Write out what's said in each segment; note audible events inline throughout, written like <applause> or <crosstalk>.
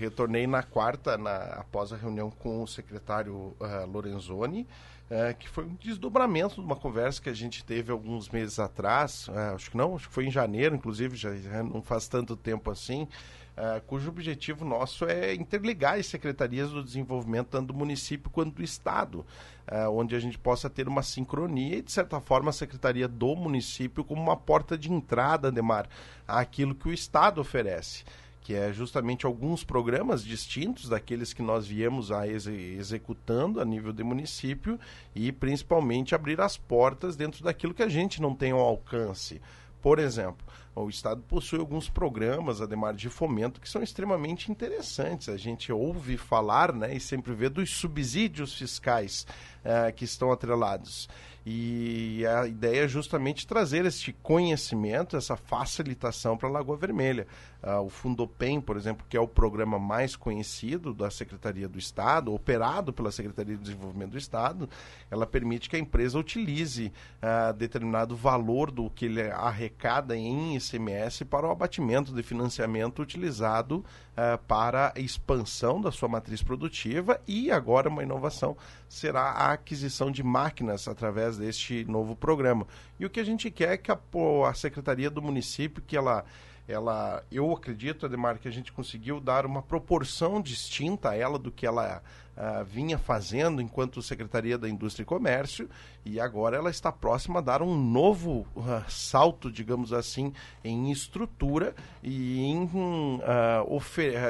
retornei na quarta, na, após a reunião com o secretário uh, Lorenzoni, uh, que foi um desdobramento de uma conversa que a gente teve alguns meses atrás, uh, acho que não, acho que foi em janeiro, inclusive, já, já não faz tanto tempo assim, cujo objetivo nosso é interligar as secretarias do desenvolvimento, tanto do município quanto do Estado, onde a gente possa ter uma sincronia e, de certa forma, a secretaria do município como uma porta de entrada, Demar, àquilo que o Estado oferece que é justamente alguns programas distintos daqueles que nós viemos a ex executando a nível de município e principalmente abrir as portas dentro daquilo que a gente não tem ao alcance. Por exemplo, o Estado possui alguns programas, Ademar, de fomento que são extremamente interessantes. A gente ouve falar né, e sempre vê dos subsídios fiscais eh, que estão atrelados. E a ideia é justamente trazer este conhecimento, essa facilitação para a Lagoa Vermelha. Uh, o Fundopem, por exemplo, que é o programa mais conhecido da Secretaria do Estado, operado pela Secretaria de Desenvolvimento do Estado, ela permite que a empresa utilize uh, determinado valor do que ele arrecada em ICMS para o abatimento de financiamento utilizado uh, para a expansão da sua matriz produtiva e agora uma inovação será a aquisição de máquinas através deste novo programa. E o que a gente quer é que a, a Secretaria do Município, que ela ela, eu acredito, Ademar, que a gente conseguiu dar uma proporção distinta a ela do que ela uh, vinha fazendo enquanto Secretaria da Indústria e Comércio, e agora ela está próxima a dar um novo uh, salto, digamos assim, em estrutura e em, uh,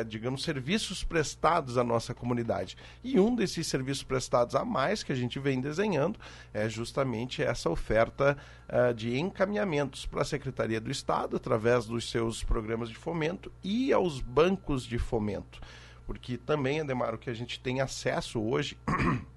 digamos, serviços prestados à nossa comunidade. E um desses serviços prestados a mais que a gente vem desenhando é justamente essa oferta de encaminhamentos para a Secretaria do Estado, através dos seus programas de fomento, e aos bancos de fomento. Porque também, Ademar, o que a gente tem acesso hoje,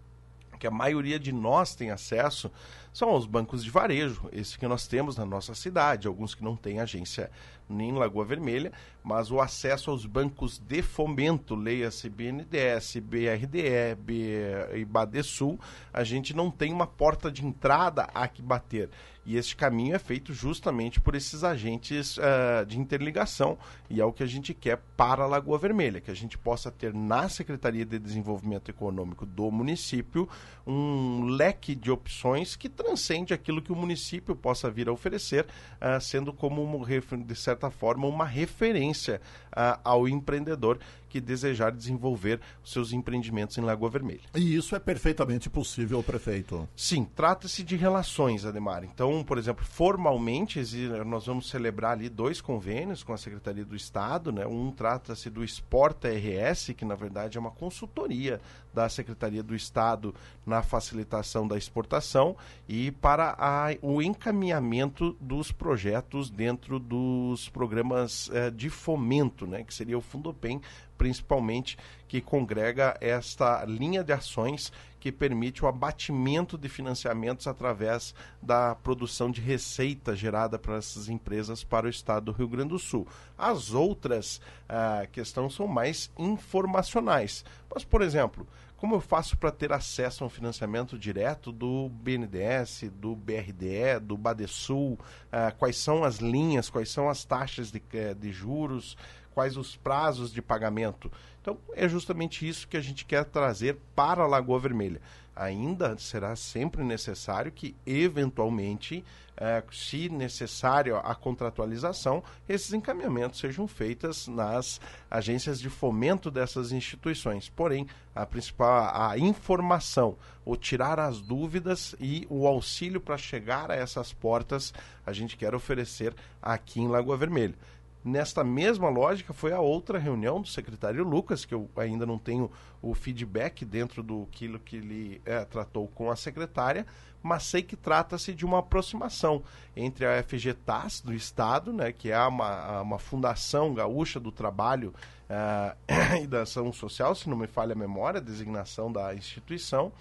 <clears throat> que a maioria de nós tem acesso, são os bancos de varejo, esse que nós temos na nossa cidade, alguns que não têm agência nem em Lagoa Vermelha, mas o acesso aos bancos de fomento, leia-se BNDES, BRDE, B... e Badesul, a gente não tem uma porta de entrada a que bater. E este caminho é feito justamente por esses agentes uh, de interligação, e é o que a gente quer para a Lagoa Vermelha, que a gente possa ter na Secretaria de Desenvolvimento Econômico do município um leque de opções que transcende aquilo que o município possa vir a oferecer, uh, sendo como, uma, de certa forma, uma referência uh, ao empreendedor que desejar desenvolver seus empreendimentos em Lagoa Vermelha. E isso é perfeitamente possível, prefeito? Sim, trata-se de relações, Ademar. Então, por exemplo, formalmente nós vamos celebrar ali dois convênios com a Secretaria do Estado, né? Um trata-se do Exporta RS, que na verdade é uma consultoria da Secretaria do Estado na facilitação da exportação e para a, o encaminhamento dos projetos dentro dos programas eh, de fomento, né? Que seria o Fundopem principalmente, que congrega esta linha de ações que permite o abatimento de financiamentos através da produção de receita gerada para essas empresas para o estado do Rio Grande do Sul. As outras ah, questões são mais informacionais. Mas, por exemplo, como eu faço para ter acesso a um financiamento direto do BNDES, do BRDE, do Badesul? Ah, quais são as linhas, quais são as taxas de, eh, de juros? quais os prazos de pagamento. Então, é justamente isso que a gente quer trazer para a Lagoa Vermelha. Ainda será sempre necessário que, eventualmente, é, se necessário a contratualização, esses encaminhamentos sejam feitos nas agências de fomento dessas instituições. Porém, a principal a informação, o tirar as dúvidas e o auxílio para chegar a essas portas, a gente quer oferecer aqui em Lagoa Vermelha. Nesta mesma lógica foi a outra reunião do secretário Lucas, que eu ainda não tenho o feedback dentro do que ele é, tratou com a secretária, mas sei que trata-se de uma aproximação entre a FGTAS do Estado, né, que é uma, uma fundação gaúcha do trabalho uh, <coughs> e da ação social, se não me falha a memória, a designação da instituição,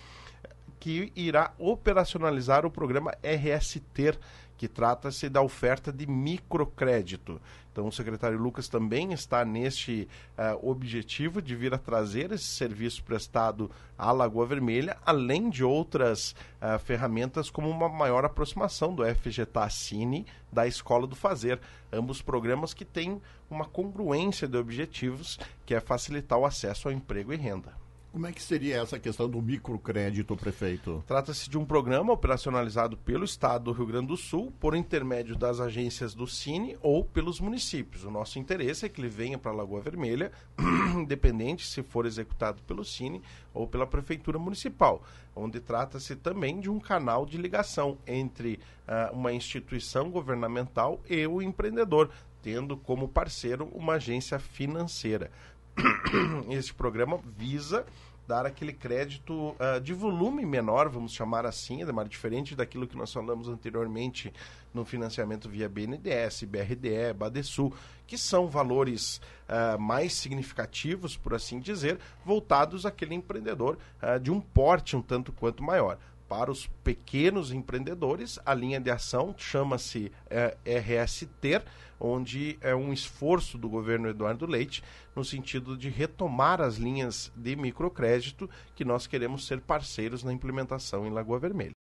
que irá operacionalizar o programa RSTER, que trata-se da oferta de microcrédito. Então, o secretário Lucas também está neste uh, objetivo de vir a trazer esse serviço prestado à Lagoa Vermelha, além de outras uh, ferramentas, como uma maior aproximação do FGTACINE da Escola do Fazer. Ambos programas que têm uma congruência de objetivos, que é facilitar o acesso ao emprego e renda. Como é que seria essa questão do microcrédito, prefeito? Trata-se de um programa operacionalizado pelo Estado do Rio Grande do Sul, por intermédio das agências do Cine ou pelos municípios. O nosso interesse é que ele venha para a Lagoa Vermelha, <clears throat> independente se for executado pelo Cine ou pela Prefeitura Municipal, onde trata-se também de um canal de ligação entre uh, uma instituição governamental e o empreendedor, tendo como parceiro uma agência financeira. <coughs> este programa visa dar aquele crédito uh, de volume menor, vamos chamar assim, Ademar, diferente daquilo que nós falamos anteriormente no financiamento via BNDES, BRDE, Badesul, que são valores uh, mais significativos, por assim dizer, voltados àquele empreendedor uh, de um porte um tanto quanto maior para os pequenos empreendedores. A linha de ação chama-se é, eh, RSTER, onde é um esforço do governo Eduardo Leite no sentido de retomar as linhas de microcrédito que nós queremos ser parceiros na implementação em Lagoa Vermelha.